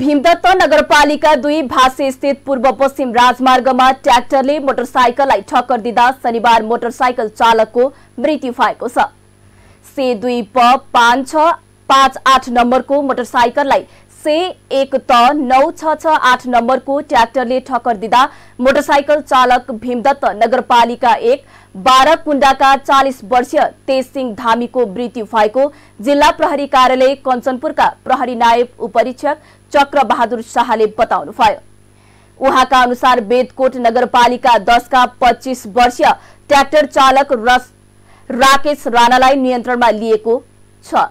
भीमदत्त नगरपालिका दुई भाषे स्थित पूर्व पश्चिम राजमार्गमा ट्र्याक्टरले मोटरसाइकललाई ठक्कर दिँदा शनिबार मोटरसाइकल चालकको मृत्यु भएको छ से दुई प पाँच छ पाँच आठ नम्बरको मोटरसाइकललाई सय एक त नौ छ छ आठ नम्बरको ट्र्याक्टरले ठक्कर दिँदा मोटरसाइकल चालक भीमदत्त नगरपालिका एक बाह्रकुण्डाका चालिस वर्षीय तेज सिंह धामीको मृत्यु भएको जिल्ला प्रहरी कार्यालय कञ्चनपुरका प्रहरी नायब उपरीक्षक चक्रबहादुर शाहले बताउनुभयो उहाँका अनुसार बेदकोट नगरपालिका दसका पच्चिस वर्षीय ट्र्याक्टर चालक राकेश राणालाई नियन्त्रणमा लिएको छ